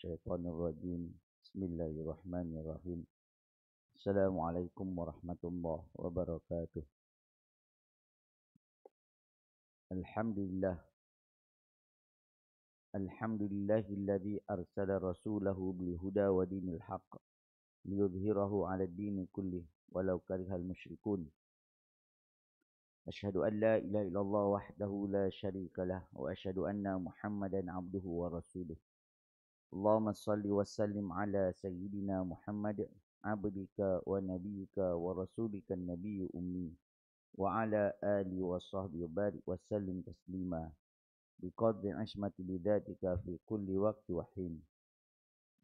الشيطان الرجيم بسم الله الرحمن الرحيم السلام عليكم ورحمة الله وبركاته الحمد لله الحمد لله الذي أرسل رسوله بالهدى ودين الحق ليظهره على الدين كله ولو كره المشركون أشهد أن لا إله إلا الله وحده لا شريك له وأشهد أن محمدا عبده ورسوله اللهم صل وسلم على سيدنا محمد عبدك ونبيك ورسولك النبي أمي وعلى آله وصحبه وبارك وسلم تسليما بقدر عشمة بذاتك في كل وقت وحين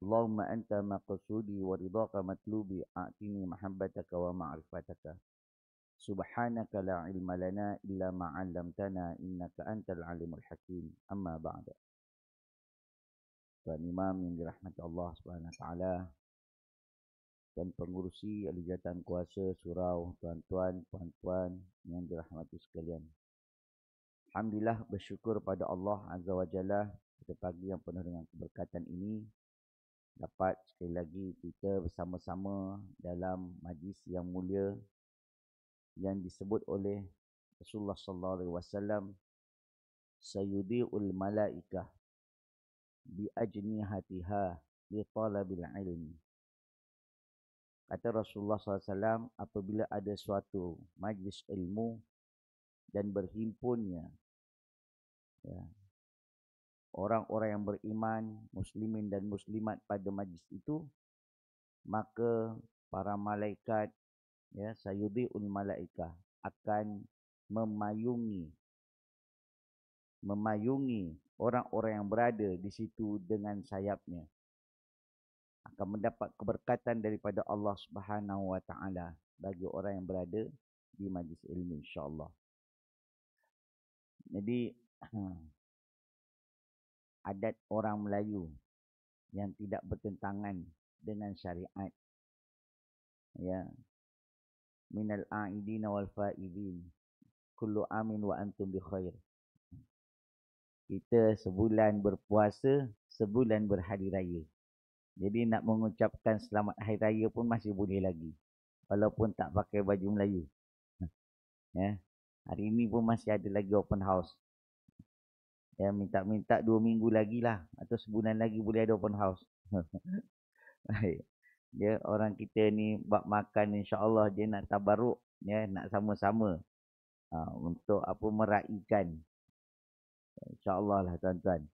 اللهم أنت مقصودي ورضاك مطلوبي أعطني محبتك ومعرفتك سبحانك لا علم لنا إلا ما علمتنا إنك أنت العليم الحكيم أما بعد Tuan Imam yang dirahmati Allah SWT dan Pengurusi Alijatan Kuasa Surau Tuan-tuan, puan-puan yang dirahmati sekalian Alhamdulillah bersyukur pada Allah Azza wa Jalla Pada pagi yang penuh dengan keberkatan ini Dapat sekali lagi kita bersama-sama dalam majlis yang mulia Yang disebut oleh Rasulullah Sallallahu Alaihi Wasallam Sayyidi Malaikah biajni hatiha li talabil ilm. Kata Rasulullah SAW, apabila ada suatu majlis ilmu dan berhimpunnya, ya, orang-orang yang beriman, muslimin dan muslimat pada majlis itu, maka para malaikat, ya, sayudi un malaika akan memayungi, memayungi orang-orang yang berada di situ dengan sayapnya akan mendapat keberkatan daripada Allah Subhanahu wa taala bagi orang yang berada di majlis ilmu insyaallah. Jadi adat orang Melayu yang tidak bertentangan dengan syariat ya minal aidin wal fa'izin, kullu amin wa antum bi khair kita sebulan berpuasa, sebulan berhari raya. Jadi nak mengucapkan selamat hari raya pun masih boleh lagi. Walaupun tak pakai baju Melayu. Ya. Hari ini pun masih ada lagi open house. Ya, minta-minta dua minggu lagi lah. Atau sebulan lagi boleh ada open house. Baik. ya, orang kita ni buat makan insyaAllah dia nak tabaruk. Ya, nak sama-sama. Ha, untuk apa meraikan InsyaAllah lah tuan-tuan.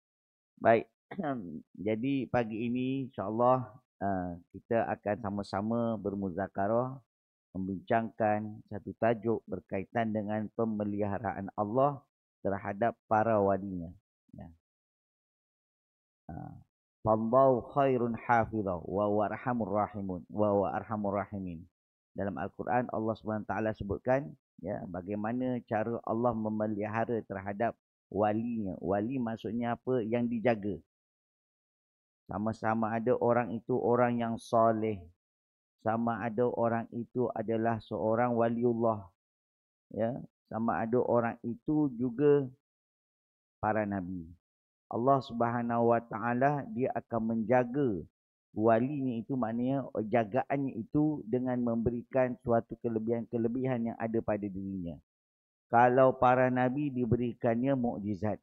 Baik. Jadi pagi ini insyaAllah eh, kita akan sama-sama bermuzakarah membincangkan satu tajuk berkaitan dengan pemeliharaan Allah terhadap para walinya. Ya. Ah, Fallahu khairun hafizah wa wa rahimun wa wa rahimin. Dalam Al-Quran Allah SWT sebutkan ya, bagaimana cara Allah memelihara terhadap walinya. Wali maksudnya apa? Yang dijaga. Sama-sama ada orang itu orang yang soleh. Sama ada orang itu adalah seorang waliullah. Ya. Sama ada orang itu juga para nabi. Allah Subhanahu Wa Taala dia akan menjaga wali walinya itu maknanya jagaannya itu dengan memberikan suatu kelebihan-kelebihan yang ada pada dirinya kalau para nabi diberikannya mukjizat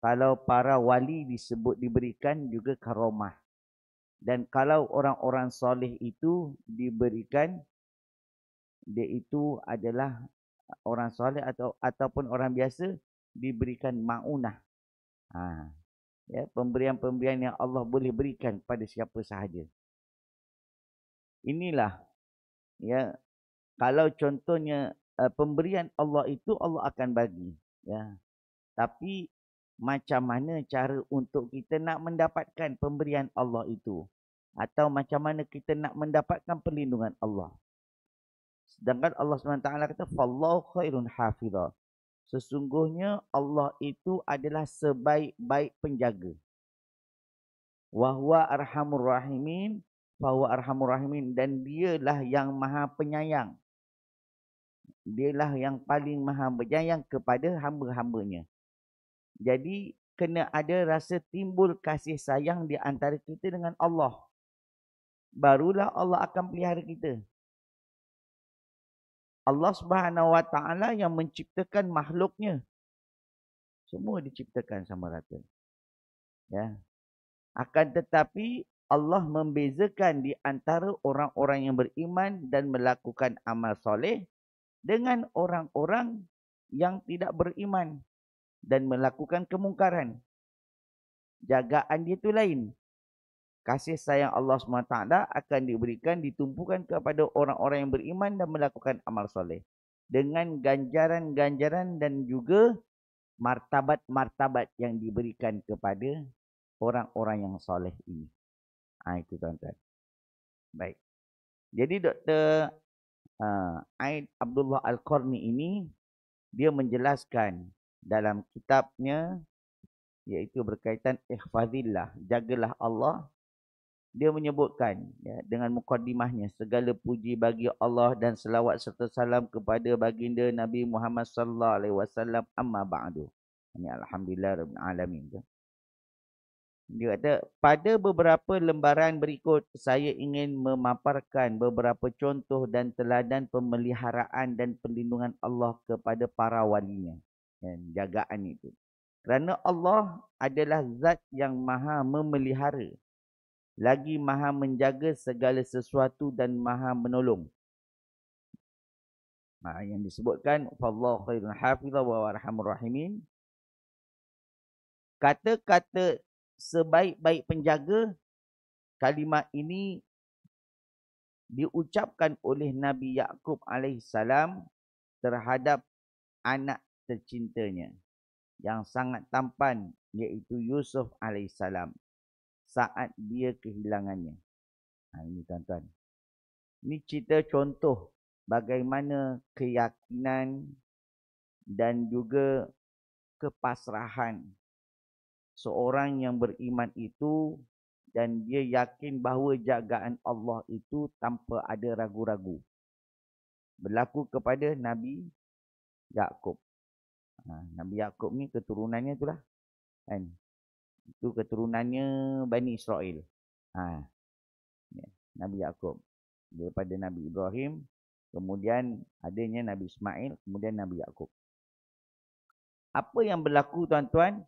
kalau para wali disebut diberikan juga karamah dan kalau orang-orang soleh itu diberikan dia itu adalah orang soleh atau ataupun orang biasa diberikan maunah ha ya pemberian-pemberian yang Allah boleh berikan pada siapa sahaja inilah ya kalau contohnya uh, pemberian Allah itu Allah akan bagi ya tapi macam mana cara untuk kita nak mendapatkan pemberian Allah itu atau macam mana kita nak mendapatkan perlindungan Allah sedangkan Allah SWT kata fallahu khairun hafiza sesungguhnya Allah itu adalah sebaik-baik penjaga wahwa arhamur rahimin bahwa arhamur rahimin dan dialah yang maha penyayang dialah yang paling maha berjaya kepada hamba-hambanya. Jadi, kena ada rasa timbul kasih sayang di antara kita dengan Allah. Barulah Allah akan pelihara kita. Allah Subhanahu Wa Taala yang menciptakan makhluknya. Semua diciptakan sama rata. Ya. Akan tetapi Allah membezakan di antara orang-orang yang beriman dan melakukan amal soleh dengan orang-orang yang tidak beriman dan melakukan kemungkaran. Jagaan dia itu lain. Kasih sayang Allah SWT akan diberikan, ditumpukan kepada orang-orang yang beriman dan melakukan amal soleh. Dengan ganjaran-ganjaran dan juga martabat-martabat yang diberikan kepada orang-orang yang soleh ini. Ha, itu tuan-tuan. Baik. Jadi Dr uh, Aid Abdullah Al-Qarni ini dia menjelaskan dalam kitabnya iaitu berkaitan ihfazillah jagalah Allah dia menyebutkan ya, dengan mukadimahnya segala puji bagi Allah dan selawat serta salam kepada baginda Nabi Muhammad sallallahu alaihi wasallam amma ba'du. Ini alhamdulillah rabbil alamin. Dia kata, pada beberapa lembaran berikut, saya ingin memaparkan beberapa contoh dan teladan pemeliharaan dan perlindungan Allah kepada para walinya. Dan jagaan itu. Kerana Allah adalah zat yang maha memelihara. Lagi maha menjaga segala sesuatu dan maha menolong. Ha, yang disebutkan, Allah khairul hafizah wa rahimin. Kata-kata sebaik-baik penjaga kalimat ini diucapkan oleh Nabi Yakub alaihissalam terhadap anak tercintanya yang sangat tampan iaitu Yusuf alaihissalam saat dia kehilangannya. Ha, ini tuan-tuan. Ini cerita contoh bagaimana keyakinan dan juga kepasrahan seorang yang beriman itu dan dia yakin bahawa jagaan Allah itu tanpa ada ragu-ragu berlaku kepada Nabi Yaakob. Ha, Nabi Yaakob ni keturunannya itulah. Kan? Itu keturunannya Bani Israel. Ha. Ya, Nabi Yaakob. Daripada Nabi Ibrahim. Kemudian adanya Nabi Ismail. Kemudian Nabi Yaakob. Apa yang berlaku tuan-tuan?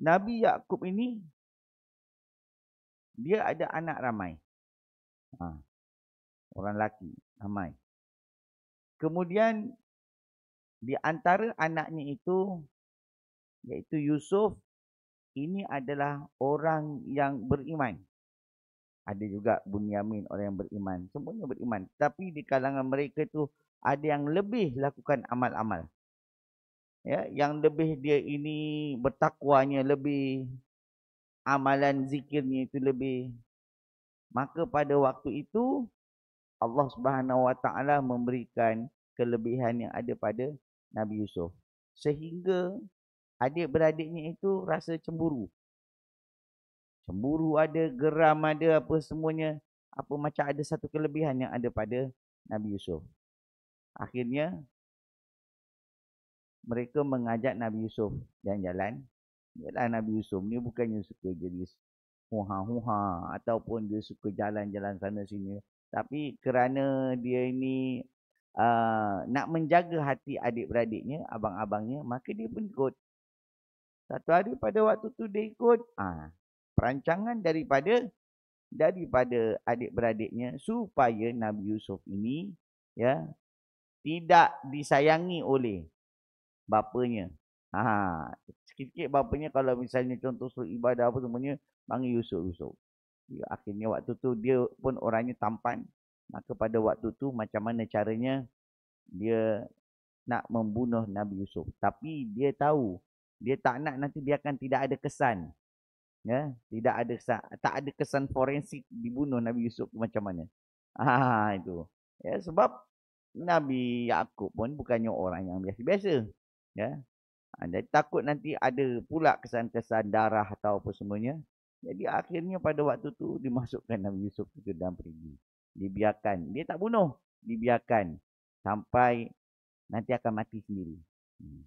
Nabi Yakub ini dia ada anak ramai. Ha. Orang laki ramai. Kemudian di antara anaknya itu iaitu Yusuf ini adalah orang yang beriman. Ada juga Bunyamin orang yang beriman. Semuanya beriman. Tapi di kalangan mereka tu ada yang lebih lakukan amal-amal ya yang lebih dia ini bertakwanya lebih amalan zikirnya itu lebih maka pada waktu itu Allah Subhanahu Wa Taala memberikan kelebihan yang ada pada Nabi Yusuf sehingga adik-beradiknya itu rasa cemburu cemburu ada geram ada apa semuanya apa macam ada satu kelebihan yang ada pada Nabi Yusuf akhirnya mereka mengajak Nabi Yusuf jalan-jalan. Ialah Nabi Yusuf ni bukannya suka jadi huha-huha ataupun dia suka jalan-jalan sana sini. Tapi kerana dia ini uh, nak menjaga hati adik-beradiknya, abang-abangnya, maka dia pun ikut. Satu hari pada waktu tu dia ikut. Ah, perancangan daripada daripada adik-beradiknya supaya Nabi Yusuf ini ya tidak disayangi oleh bapanya. Ha, sikit-sikit bapanya kalau misalnya contoh suruh ibadah apa semuanya, panggil Yusuf Yusuf. Ya, akhirnya waktu tu dia pun orangnya tampan. Maka pada waktu tu macam mana caranya dia nak membunuh Nabi Yusuf. Tapi dia tahu dia tak nak nanti dia akan tidak ada kesan. Ya, tidak ada kesan, tak ada kesan forensik dibunuh Nabi Yusuf macam mana. ha, itu. Ya sebab Nabi Yakub pun bukannya orang yang biasa-biasa ya ha, takut nanti ada pula kesan-kesan darah atau apa semuanya jadi akhirnya pada waktu tu dimasukkan Nabi Yusuf ke dalam perigi dibiarkan dia tak bunuh dibiarkan sampai nanti akan mati sendiri hmm.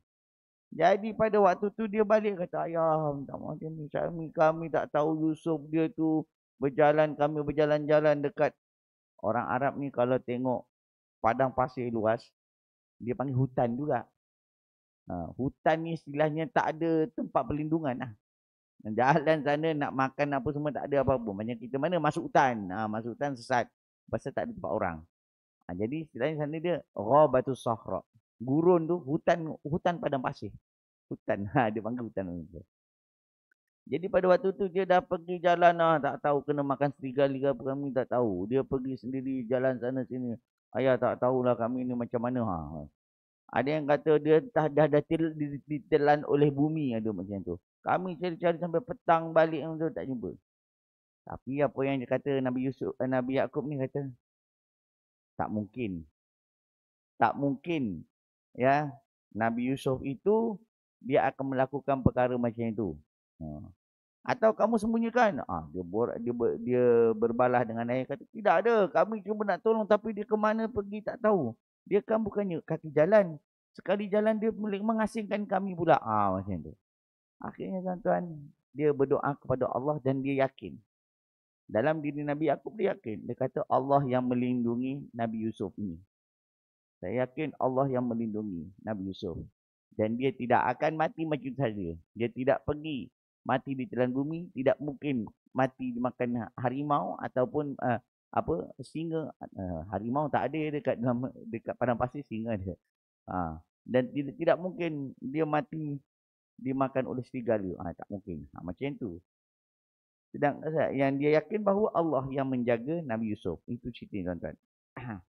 Jadi pada waktu tu dia balik kata ayah minta maaf kami kami tak tahu Yusuf dia tu berjalan kami berjalan-jalan dekat orang Arab ni kalau tengok padang pasir luas dia panggil hutan juga. Ha, hutan ni istilahnya tak ada tempat perlindungan lah. Jalan sana nak makan apa semua tak ada apa-apa. Macam kita mana masuk hutan. Ha, masuk hutan sesat. Pasal tak ada tempat orang. Ha, jadi istilahnya sana dia Ghabatu Sahra. Gurun tu hutan hutan padang pasir. Hutan. Ha, dia panggil hutan. Jadi pada waktu tu dia dah pergi jalan lah. Tak tahu kena makan serigala ke apa kami tak tahu. Dia pergi sendiri jalan sana sini. Ayah tak tahulah kami ni macam mana. Ha. Ada yang kata dia dah dah, dah ditelan oleh bumi ada ah, macam tu. Kami cari-cari sampai petang balik yang tu tak jumpa. Tapi apa yang dia kata Nabi Yusuf eh, Nabi Yakub ni kata tak mungkin. Tak mungkin ya Nabi Yusuf itu dia akan melakukan perkara macam itu. Ha. Atau kamu sembunyikan. Ah, dia, ber, dia, ber, dia berbalah dengan ayah kata, tidak ada. Kami cuma nak tolong tapi dia ke mana pergi tak tahu dia kan bukannya kaki jalan. Sekali jalan dia mengasingkan kami pula. Ah macam tu. Akhirnya tuan-tuan, dia berdoa kepada Allah dan dia yakin. Dalam diri Nabi Yaakob dia yakin. Dia kata Allah yang melindungi Nabi Yusuf ini. Saya yakin Allah yang melindungi Nabi Yusuf. Dan dia tidak akan mati macam saja. Dia tidak pergi mati di telan bumi. Tidak mungkin mati dimakan harimau ataupun uh, apa singa uh, harimau tak ada dekat dalam dekat padang pasir singa dia. Ha dan tidak, tidak mungkin dia mati dimakan oleh serigala. Ah uh, tak mungkin. Ha, macam tu. Sedang eh, yang dia yakin bahawa Allah yang menjaga Nabi Yusuf. Itu cerita ni tuan-tuan.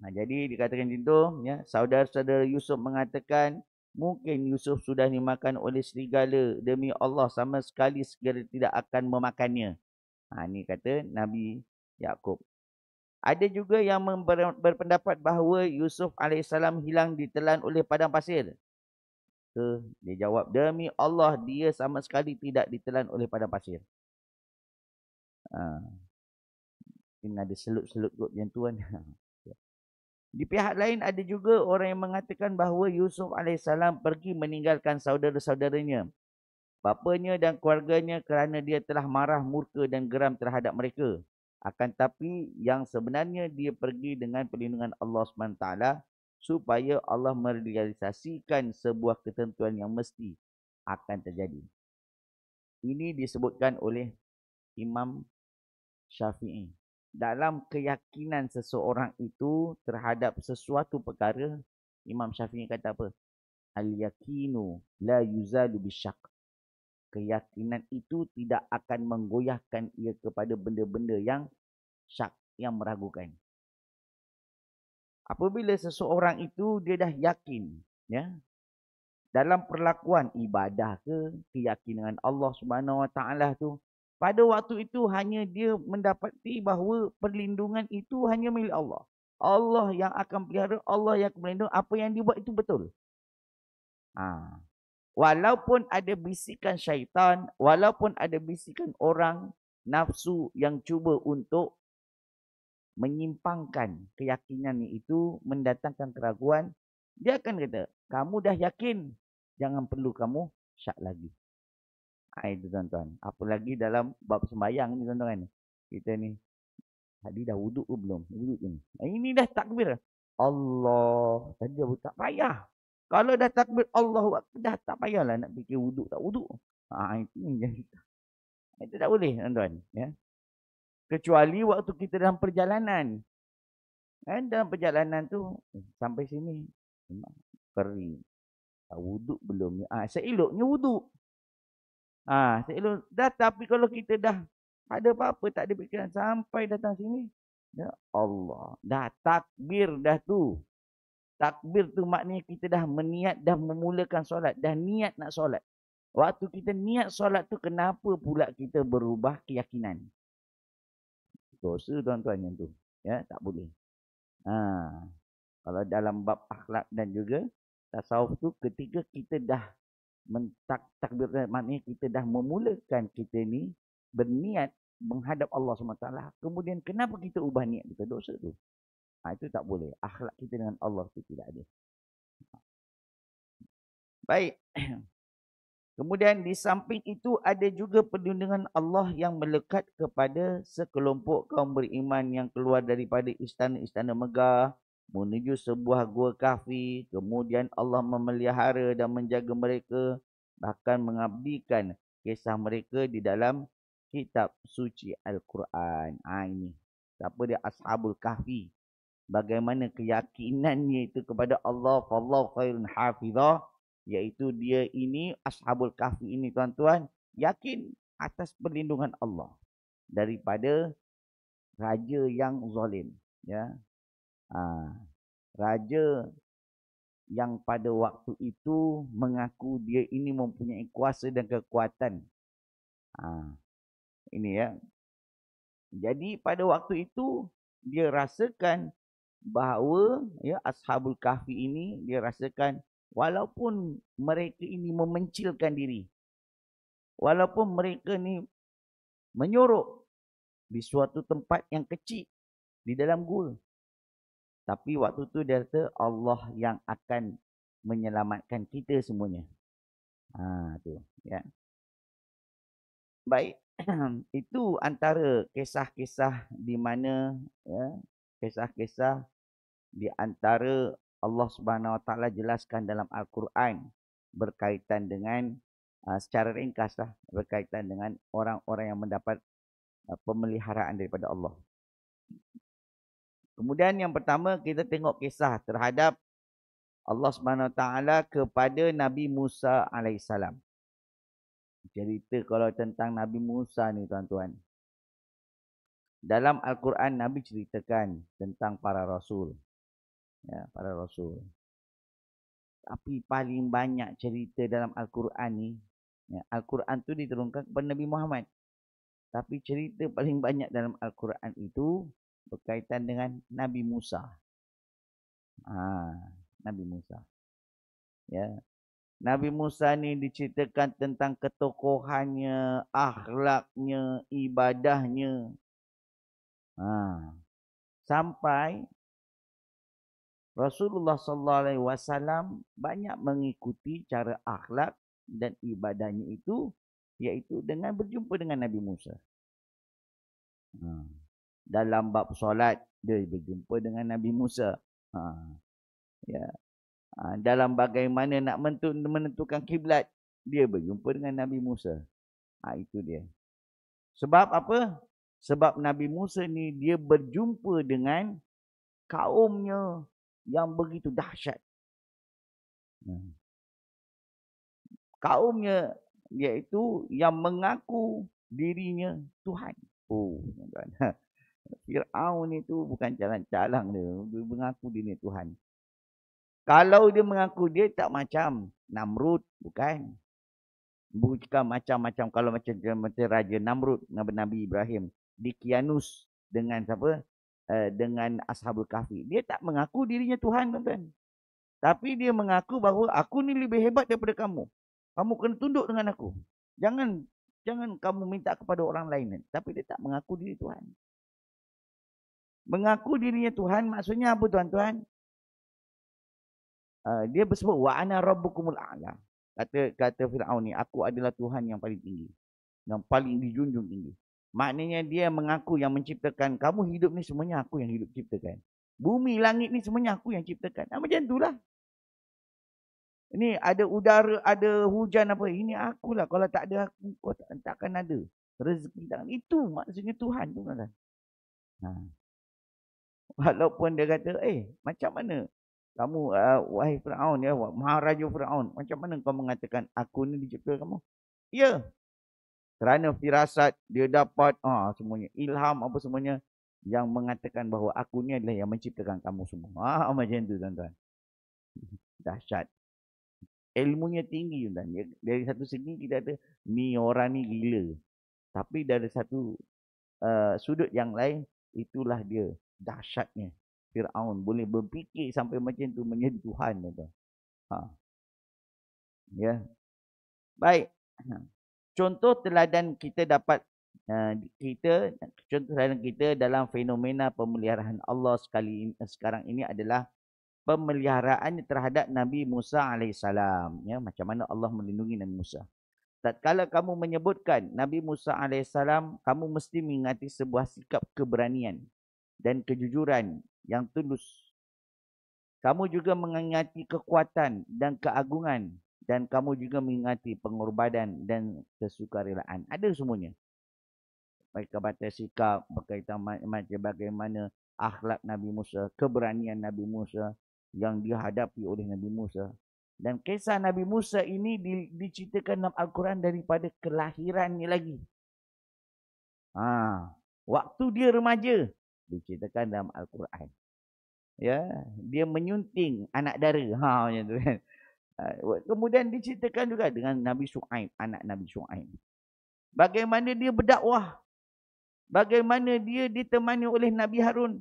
Ha, jadi dikatakan macam ya, saudara-saudara Yusuf mengatakan mungkin Yusuf sudah dimakan oleh serigala demi Allah sama sekali segera tidak akan memakannya. Ha, ini kata Nabi Yakub. Ada juga yang berpendapat bahawa Yusuf AS hilang ditelan oleh padang pasir. So, dia jawab, demi Allah dia sama sekali tidak ditelan oleh padang pasir. Ha. Mungkin ada selut-selut kot yang tuan. Di pihak lain ada juga orang yang mengatakan bahawa Yusuf AS pergi meninggalkan saudara-saudaranya. Bapanya dan keluarganya kerana dia telah marah murka dan geram terhadap mereka akan tapi yang sebenarnya dia pergi dengan perlindungan Allah SWT supaya Allah merealisasikan sebuah ketentuan yang mesti akan terjadi. Ini disebutkan oleh Imam Syafi'i. Dalam keyakinan seseorang itu terhadap sesuatu perkara, Imam Syafi'i kata apa? Al-yakinu la yuzalu bisyak keyakinan itu tidak akan menggoyahkan ia kepada benda-benda yang syak, yang meragukan. Apabila seseorang itu dia dah yakin, ya, dalam perlakuan ibadah ke keyakinan Allah Subhanahu Wa Taala tu, pada waktu itu hanya dia mendapati bahawa perlindungan itu hanya milik Allah. Allah yang akan pelihara, Allah yang akan melindungi. Apa yang dibuat itu betul. Ah, ha. Walaupun ada bisikan syaitan, walaupun ada bisikan orang, nafsu yang cuba untuk menyimpangkan keyakinan itu, mendatangkan keraguan, dia akan kata, kamu dah yakin, jangan perlu kamu syak lagi. Ha, itu tuan-tuan. Apalagi dalam bab sembayang ni tuan-tuan. Kita ni. Tadi dah wuduk ke belum? Wuduk ni. Ini dah takbir. Allah. Tadi dah tak payah. Kalau dah takbir Allah dah tak payahlah nak fikir wuduk tak wuduk. Ha, itu yang kita. Itu tak boleh tuan-tuan. Ya. Kecuali waktu kita dalam perjalanan. Kan, dalam perjalanan tu eh, sampai sini. Kering. Tak wuduk belum. Ha, seeloknya wuduk. Ha, seelok. Dah, tapi kalau kita dah ada apa-apa tak ada fikiran sampai datang sini. Ya Allah. Dah takbir dah tu. Takbir tu maknanya kita dah meniat dah memulakan solat. Dah niat nak solat. Waktu kita niat solat tu kenapa pula kita berubah keyakinan? Dosa tuan-tuan yang tu. Ya, tak boleh. Ha. Kalau dalam bab akhlak dan juga tasawuf tu ketika kita dah mentak takbir tu maknanya kita dah memulakan kita ni berniat menghadap Allah SWT. Kemudian kenapa kita ubah niat kita dosa tu? Ha, itu tak boleh. Akhlak kita dengan Allah itu tidak ada. Baik. Kemudian di samping itu ada juga perlindungan Allah yang melekat kepada sekelompok kaum beriman yang keluar daripada istana-istana megah menuju sebuah gua kafi. Kemudian Allah memelihara dan menjaga mereka bahkan mengabdikan kisah mereka di dalam kitab suci Al-Quran. Ha, ini. Siapa dia? Ashabul Kahfi bagaimana keyakinannya itu kepada Allah fallahu khairun hafizah iaitu dia ini ashabul kahfi ini tuan-tuan yakin atas perlindungan Allah daripada raja yang zalim ya ha, raja yang pada waktu itu mengaku dia ini mempunyai kuasa dan kekuatan ha, ini ya jadi pada waktu itu dia rasakan bahawa ya ashabul kahfi ini dia rasakan walaupun mereka ini memencilkan diri walaupun mereka ni menyorok di suatu tempat yang kecil di dalam gua tapi waktu tu dia kata Allah yang akan menyelamatkan kita semuanya ha tu ya baik itu antara kisah-kisah di mana ya kisah-kisah di antara Allah Subhanahu Wa Taala jelaskan dalam Al-Quran berkaitan dengan uh, secara ringkaslah berkaitan dengan orang-orang yang mendapat uh, pemeliharaan daripada Allah. Kemudian yang pertama kita tengok kisah terhadap Allah Subhanahu Wa Taala kepada Nabi Musa alaihissalam. Cerita kalau tentang Nabi Musa ni tuan-tuan. Dalam Al-Quran Nabi ceritakan tentang para rasul ya, para rasul. Tapi paling banyak cerita dalam Al-Quran ni, ya, Al-Quran tu diterungkan kepada Nabi Muhammad. Tapi cerita paling banyak dalam Al-Quran itu berkaitan dengan Nabi Musa. Ha, Nabi Musa. Ya. Nabi Musa ni diceritakan tentang ketokohannya, akhlaknya, ibadahnya. Ha. Sampai Rasulullah sallallahu alaihi wasallam banyak mengikuti cara akhlak dan ibadahnya itu yaitu dengan berjumpa dengan Nabi Musa. Ha. Dalam bab solat dia berjumpa dengan Nabi Musa. Ha. Ya. Ha. Dalam bagaimana nak menentukan kiblat dia berjumpa dengan Nabi Musa. Ha, itu dia. Sebab apa? Sebab Nabi Musa ni dia berjumpa dengan kaumnya, yang begitu dahsyat. Hmm. Kaumnya iaitu yang mengaku dirinya Tuhan. Oh, tuan Fir'aun itu bukan calang-calang dia. Dia mengaku dirinya Tuhan. Kalau dia mengaku dia tak macam Namrud, bukan? Bukan macam-macam. Kalau macam, macam Raja Namrud, Nabi Ibrahim. Dikianus dengan siapa? Eh, dengan Ashabul Kahfi. Dia tak mengaku dirinya Tuhan, tuan-tuan. Tapi dia mengaku bahawa aku ni lebih hebat daripada kamu. Kamu kena tunduk dengan aku. Jangan jangan kamu minta kepada orang lain. Tapi dia tak mengaku diri Tuhan. Mengaku dirinya Tuhan maksudnya apa tuan-tuan? Uh, dia bersebut wa ana rabbukumul a'la. Kata kata Firaun ni aku adalah Tuhan yang paling tinggi. Yang paling dijunjung tinggi. Maknanya dia mengaku yang menciptakan. Kamu hidup ni semuanya aku yang hidup ciptakan. Bumi, langit ni semuanya aku yang ciptakan. Nah, macam itulah. Ini ada udara, ada hujan apa. Ini akulah. Kalau tak ada aku, kau tak, tak ada. Rezeki tak. Itu maksudnya Tuhan tu. Nah. Ha. Walaupun dia kata, eh macam mana? Kamu uh, wahai Fir'aun ya, Maharaja Fir'aun. Macam mana kau mengatakan aku ni dicipta kamu? Ya, kerana firasat dia dapat ah ha, semuanya ilham apa semuanya yang mengatakan bahawa aku ni adalah yang menciptakan kamu semua. Ah ha, macam tu tuan-tuan. Dahsyat. Ilmunya tinggi tuan-tuan. Dari satu segi kita ada ni orang ni gila. Tapi dari satu uh, sudut yang lain itulah dia dahsyatnya Firaun boleh berfikir sampai macam tu menjadi tuhan tuan-tuan. Ha. Ya. Baik contoh teladan kita dapat eh, kita contoh teladan kita dalam fenomena pemeliharaan Allah sekali eh, sekarang ini adalah pemeliharaan terhadap Nabi Musa alaihissalam ya macam mana Allah melindungi Nabi Musa tatkala kamu menyebutkan Nabi Musa alaihissalam kamu mesti mengingati sebuah sikap keberanian dan kejujuran yang tulus kamu juga mengingati kekuatan dan keagungan dan kamu juga mengingati pengorbanan dan kesukarelaan. Ada semuanya. baik kepada sikap berkaitan macam bagaimana akhlak Nabi Musa, keberanian Nabi Musa yang dihadapi oleh Nabi Musa. Dan kisah Nabi Musa ini diceritakan dalam Al-Quran daripada kelahirannya lagi. Ha, waktu dia remaja, diceritakan dalam Al-Quran. Ya, dia menyunting anak dara. Ha, macam tu kan. Ah, kemudian diceritakan juga dengan Nabi Su'aib, anak Nabi Su'aib. Bagaimana dia berdakwah. Bagaimana dia ditemani oleh Nabi Harun.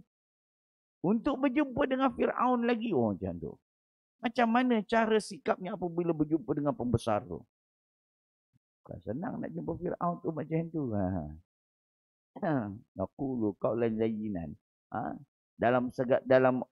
Untuk berjumpa dengan Fir'aun lagi. Oh macam tu. Macam mana cara sikapnya apabila berjumpa dengan pembesar tu. Bukan senang nak jumpa Fir'aun tu macam tu. Ha. ha. Aku lu kau lain zayinan. Ha? Dalam segak dalam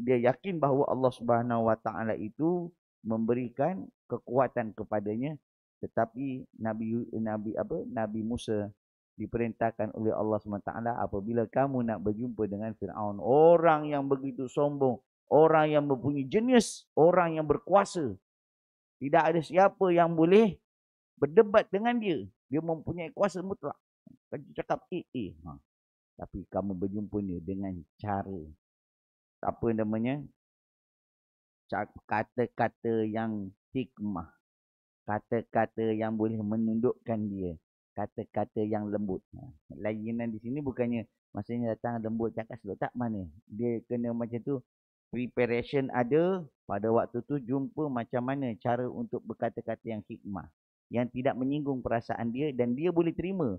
dia yakin bahawa Allah Subhanahu Wa Taala itu memberikan kekuatan kepadanya tetapi Nabi Nabi apa Nabi Musa diperintahkan oleh Allah SWT apabila kamu nak berjumpa dengan Fir'aun. Orang yang begitu sombong. Orang yang mempunyai jenis. Orang yang berkuasa. Tidak ada siapa yang boleh berdebat dengan dia. Dia mempunyai kuasa mutlak. Kau cakap eh eh. Ha. Tapi kamu berjumpa dia dengan cara. Apa namanya? kata-kata yang hikmah. Kata-kata yang boleh menundukkan dia. Kata-kata yang lembut. Ha, layanan di sini bukannya maksudnya datang lembut cakap sebab tak mana. Dia kena macam tu preparation ada pada waktu tu jumpa macam mana cara untuk berkata-kata yang hikmah. Yang tidak menyinggung perasaan dia dan dia boleh terima.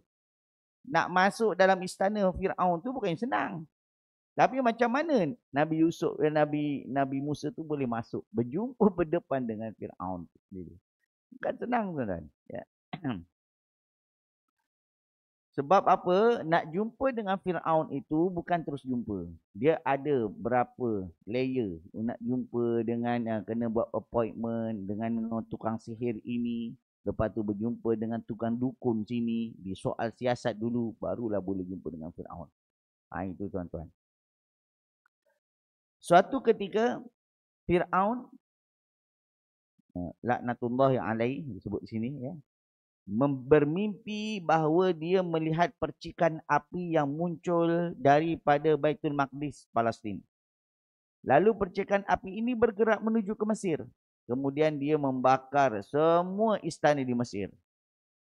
Nak masuk dalam istana Fir'aun tu bukan senang. Tapi macam mana Nabi Yusuf dan eh, Nabi Nabi Musa tu boleh masuk berjumpa berdepan dengan Firaun tu sendiri? Bukan senang tuan-tuan. Ya. Sebab apa? Nak jumpa dengan Firaun itu bukan terus jumpa. Dia ada berapa layer nak jumpa dengan eh, kena buat appointment dengan eh, tukang sihir ini. Lepas tu berjumpa dengan tukang dukun sini. Di soal siasat dulu barulah boleh jumpa dengan Firaun. Ha, itu tuan-tuan. Suatu ketika Fir'aun eh, yang alaih disebut di sini ya bermimpi bahawa dia melihat percikan api yang muncul daripada Baitul Maqdis Palestin. Lalu percikan api ini bergerak menuju ke Mesir. Kemudian dia membakar semua istana di Mesir.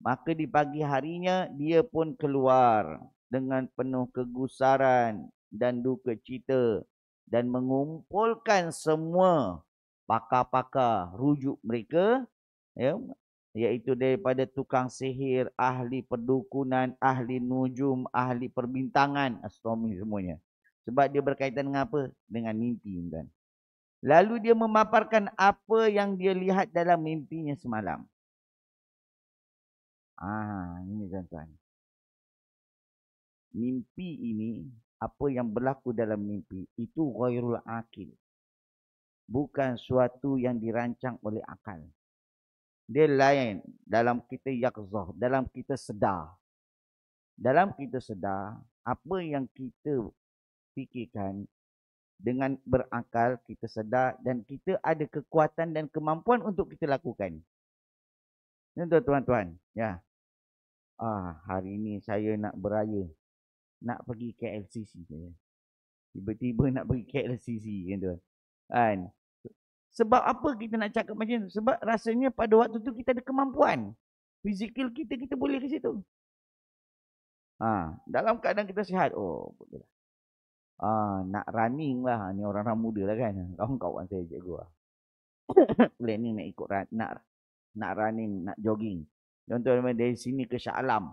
Maka di pagi harinya dia pun keluar dengan penuh kegusaran dan duka cita dan mengumpulkan semua pakar-pakar rujuk mereka ya iaitu daripada tukang sihir, ahli perdukunan, ahli nujum, ahli perbintangan, astronomi semuanya. Sebab dia berkaitan dengan apa? Dengan mimpi kan. Lalu dia memaparkan apa yang dia lihat dalam mimpinya semalam. Ah, ini tuan-tuan. Mimpi ini apa yang berlaku dalam mimpi itu ghairul akil. Bukan suatu yang dirancang oleh akal. Dia lain dalam kita yakzah, dalam kita sedar. Dalam kita sedar, apa yang kita fikirkan dengan berakal kita sedar dan kita ada kekuatan dan kemampuan untuk kita lakukan. Contoh tuan-tuan, ya. Ah, hari ini saya nak beraya nak pergi KLCC katanya. Tiba-tiba nak pergi KLCC kan tuan. Kan? Sebab apa kita nak cakap macam tu? Sebab rasanya pada waktu tu kita ada kemampuan. Fizikal kita, kita boleh ke situ. Ha, dalam keadaan kita sihat, oh boleh lah. Ha, nak running lah, ni orang-orang muda lah kan. Kawan-kawan saya cikgu lah. Planning nak ikut run, nak, nak running, nak jogging. Contohnya dari sini ke Syaklam.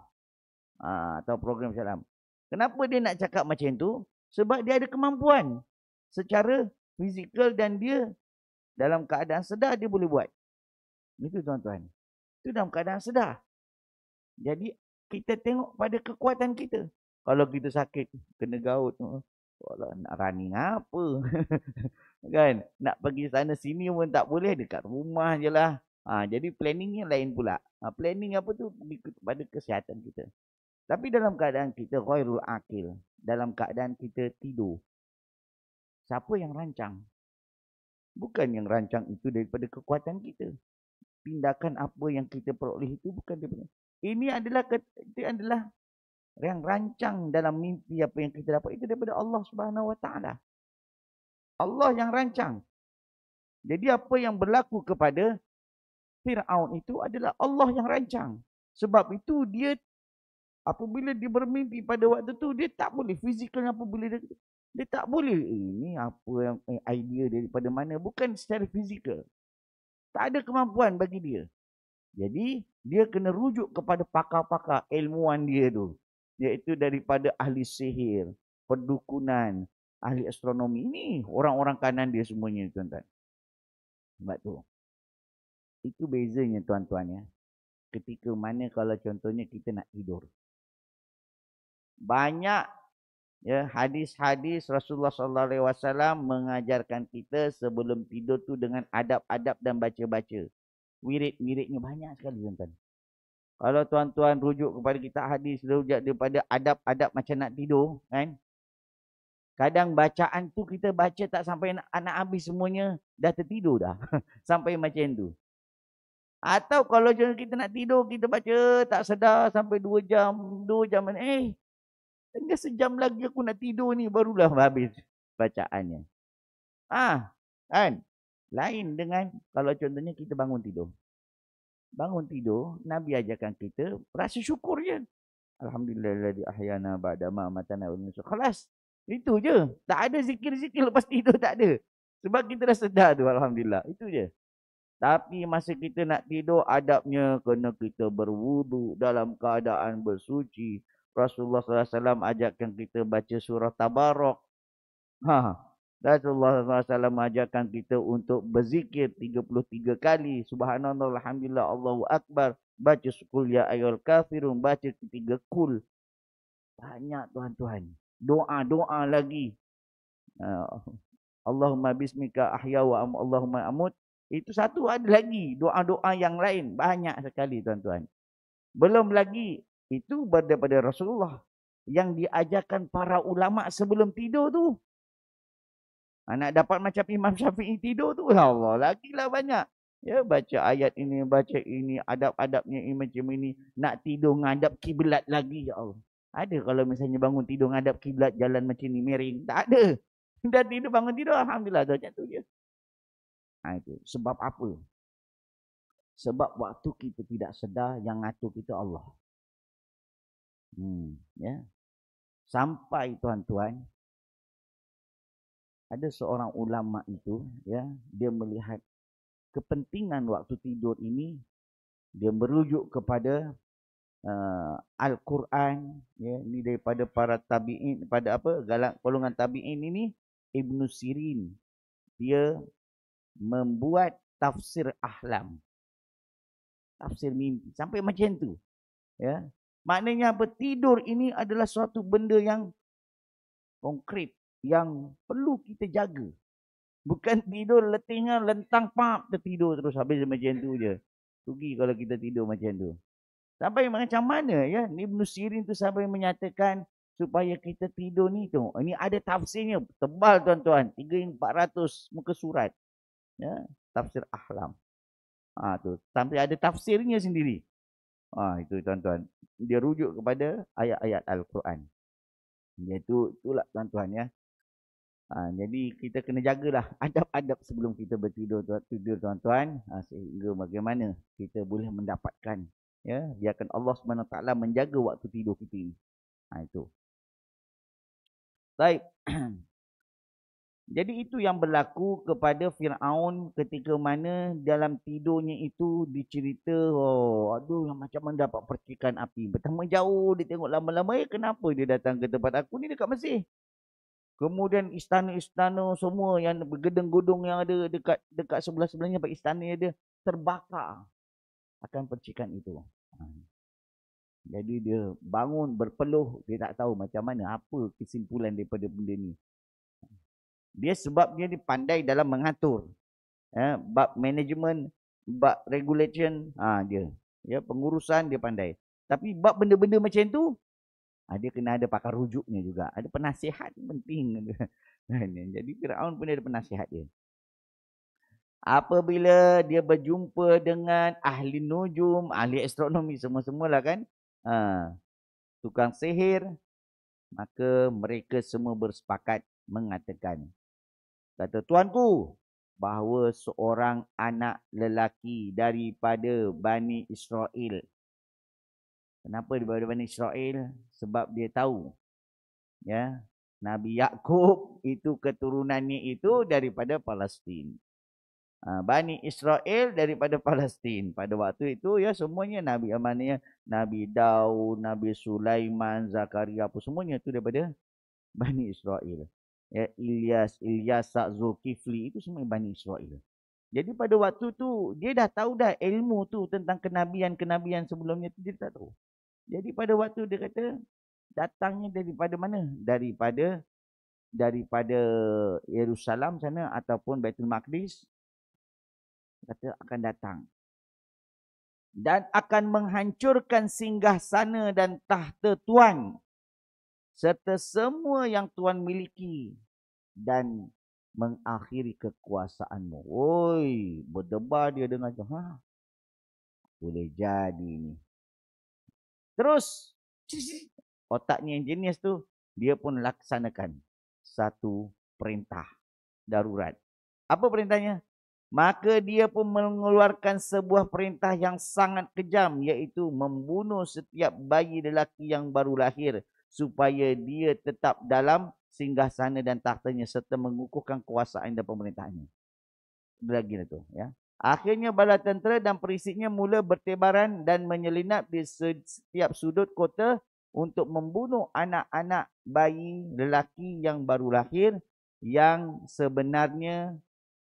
Ha, atau program Syaklam. Kenapa dia nak cakap macam tu? Sebab dia ada kemampuan secara fizikal dan dia dalam keadaan sedar dia boleh buat. Itu tuan-tuan. Itu dalam keadaan sedar. Jadi kita tengok pada kekuatan kita. Kalau kita sakit, kena gaut. Walau oh, nak running apa. kan? Nak pergi sana sini pun tak boleh. Dekat rumah je lah. Ha, jadi planningnya lain pula. Ha, planning apa tu? Pada kesihatan kita. Tapi dalam keadaan kita khairul akil, dalam keadaan kita tidur, siapa yang rancang? Bukan yang rancang itu daripada kekuatan kita. Tindakan apa yang kita peroleh itu bukan daripada. Ini adalah itu adalah yang rancang dalam mimpi apa yang kita dapat itu daripada Allah Subhanahu Wa Taala. Allah yang rancang. Jadi apa yang berlaku kepada Fir'aun itu adalah Allah yang rancang. Sebab itu dia Apabila dia bermimpi pada waktu tu dia tak boleh fizikal apabila dia dia tak boleh eh, ini apa yang eh, idea daripada mana bukan secara fizikal. Tak ada kemampuan bagi dia. Jadi dia kena rujuk kepada pakar-pakar ilmuan dia tu iaitu daripada ahli sihir, pendukunan, ahli astronomi ini orang-orang kanan dia semuanya tuan-tuan. Sebab tu. Itu bezanya tuan-tuan ya. Ketika mana kalau contohnya kita nak tidur banyak ya hadis-hadis Rasulullah sallallahu alaihi wasallam mengajarkan kita sebelum tidur tu dengan adab-adab dan baca-baca. Wirid-wiridnya banyak sekali tuan-tuan. Kalau tuan-tuan rujuk kepada kita hadis rujuk daripada adab-adab macam nak tidur kan. Kadang bacaan tu kita baca tak sampai nak, nak habis semuanya dah tertidur dah. sampai macam tu. Atau kalau kita nak tidur kita baca tak sedar sampai 2 jam, 2 jam eh Tengah sejam lagi aku nak tidur ni barulah habis bacaannya. Ah, kan? Lain dengan kalau contohnya kita bangun tidur. Bangun tidur, Nabi ajarkan kita rasa syukur je. Alhamdulillah di ahyana ba'da ma matana wa nusuk. Khalas. Itu je. Tak ada zikir-zikir lepas tidur tak ada. Sebab kita dah sedar tu alhamdulillah. Itu je. Tapi masa kita nak tidur adabnya kena kita berwuduk dalam keadaan bersuci, Rasulullah SAW ajakkan kita baca surah Tabarok. Ha. ha. Rasulullah SAW ajakkan kita untuk berzikir 33 kali. Subhanallah, Alhamdulillah, Allahu Akbar. Baca sekul ya ayol kafirun. Baca ketiga kul. Banyak tuan-tuan. Doa-doa lagi. Ha, Allahumma bismika ahya wa am Allahumma amut. Itu satu ada lagi. Doa-doa yang lain. Banyak sekali tuan-tuan. Belum lagi itu daripada Rasulullah yang diajarkan para ulama sebelum tidur tu. Anak ha, dapat macam Imam Syafi'i tidur tu, ya Allah, lah banyak. Ya, baca ayat ini, baca ini, adab-adabnya macam ini, nak tidur ngadap kiblat lagi, ya Allah. Ada kalau misalnya bangun tidur ngadap kiblat jalan macam ini miring, tak ada. Dah tidur bangun tidur, alhamdulillah dah jatuh je. Ha, itu. Sebab apa? Sebab waktu kita tidak sedar yang ngatur kita Allah. Hmm, ya. Sampai tuan-tuan ada seorang ulama itu ya, dia melihat kepentingan waktu tidur ini dia merujuk kepada uh, Al-Quran ya, ini daripada para tabi'in pada apa galak golongan tabi'in ini Ibnu Sirin dia membuat tafsir ahlam tafsir mimpi sampai macam tu ya Maknanya apa? Tidur ini adalah suatu benda yang konkret. Yang perlu kita jaga. Bukan tidur letihnya lentang pap tidur terus habis macam tu je. Tugi kalau kita tidur macam tu. Sampai macam mana ya? Ibn Sirin tu sampai menyatakan supaya kita tidur ni tu. Ini ada tafsirnya tebal tuan-tuan. 3400 muka surat. Ya, tafsir Ahlam. Ah ha, tu, sampai ada tafsirnya sendiri. ha, itu tuan-tuan dia rujuk kepada ayat-ayat Al-Quran. Iaitu itulah tuan-tuan ya. Ha, jadi kita kena jagalah adab-adab sebelum kita bertidur tidur tuan-tuan ha, sehingga bagaimana kita boleh mendapatkan ya biarkan Allah SWT menjaga waktu tidur kita ini. Ha, itu. Baik. Jadi itu yang berlaku kepada Fir'aun ketika mana dalam tidurnya itu dicerita oh, aduh macam mana dapat percikan api. Pertama jauh dia tengok lama-lama eh kenapa dia datang ke tempat aku ni dekat Mesir. Kemudian istana-istana semua yang bergedeng-gedung yang ada dekat dekat sebelah-sebelahnya pak istana dia terbakar akan percikan itu. Ha. Jadi dia bangun berpeluh dia tak tahu macam mana apa kesimpulan daripada benda ni dia sebabnya dia pandai dalam mengatur ya bab management bab regulation ha, dia ya pengurusan dia pandai tapi bab benda-benda macam tu ha, dia kena ada pakar rujuknya juga ada penasihat penting jadi Firaun pun ada penasihat dia apabila dia berjumpa dengan ahli nujum ahli astronomi semua-semualah kan ha, tukang sihir maka mereka semua bersepakat mengatakan Kata tuanku bahawa seorang anak lelaki daripada Bani Israel. Kenapa daripada Bani Israel? Sebab dia tahu. Ya, Nabi Yakub itu keturunannya itu daripada Palestin. Ha, Bani Israel daripada Palestin pada waktu itu ya semuanya Nabi amannya Nabi Daud, Nabi Sulaiman, Zakaria apa semuanya itu daripada Bani Israel ya, Ilyas, Ilyasa, Zulkifli itu semua Bani Israel. Jadi pada waktu tu dia dah tahu dah ilmu tu tentang kenabian-kenabian sebelumnya tu dia tak tahu. Jadi pada waktu dia kata datangnya daripada mana? Daripada daripada Yerusalem sana ataupun Baitul Maqdis kata akan datang dan akan menghancurkan singgah sana dan tahta tuan serta semua yang Tuhan miliki dan mengakhiri kekuasaanmu. Woi, berdebar dia dengan tu. Ha, boleh jadi ni. Terus, otaknya yang jenis tu, dia pun laksanakan satu perintah darurat. Apa perintahnya? Maka dia pun mengeluarkan sebuah perintah yang sangat kejam iaitu membunuh setiap bayi lelaki yang baru lahir supaya dia tetap dalam singgah sana dan tahtanya serta mengukuhkan kuasa dan pemerintahnya Lagi itu. Lah ya. Akhirnya bala tentera dan perisiknya mula bertebaran dan menyelinap di setiap sudut kota untuk membunuh anak-anak bayi lelaki yang baru lahir yang sebenarnya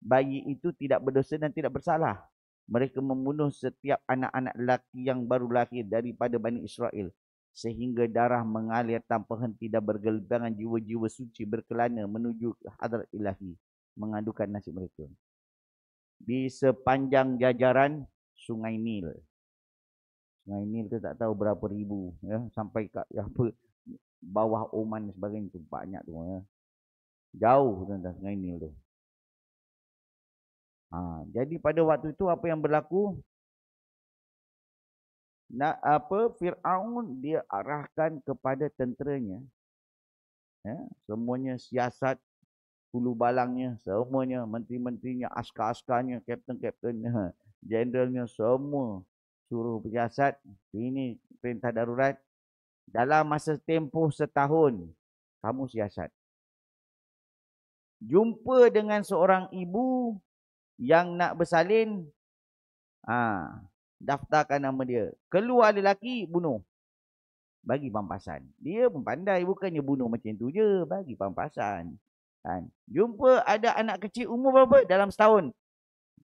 bayi itu tidak berdosa dan tidak bersalah. Mereka membunuh setiap anak-anak lelaki yang baru lahir daripada Bani Israel sehingga darah mengalir tanpa henti dan bergelbangan jiwa-jiwa suci berkelana menuju hadrat ilahi mengadukan nasib mereka. Di sepanjang jajaran Sungai Nil. Sungai Nil kita tak tahu berapa ribu ya, sampai ke ya, bawah Oman dan sebagainya tu banyak tu ya. Jauh tuan-tuan Sungai Nil tu. Ha, jadi pada waktu itu apa yang berlaku? nak apa Firaun dia arahkan kepada tenteranya ya semuanya siasat hulu balangnya semuanya menteri-menterinya askar-askarnya kapten-kaptennya ha, jeneralnya semua suruh siasat ini perintah darurat dalam masa tempoh setahun kamu siasat jumpa dengan seorang ibu yang nak bersalin ha, daftarkan nama dia. Keluar lelaki, bunuh. Bagi pampasan. Dia pun pandai. Bukannya bunuh macam tu je. Bagi pampasan. Kan? Jumpa ada anak kecil umur berapa? Dalam setahun.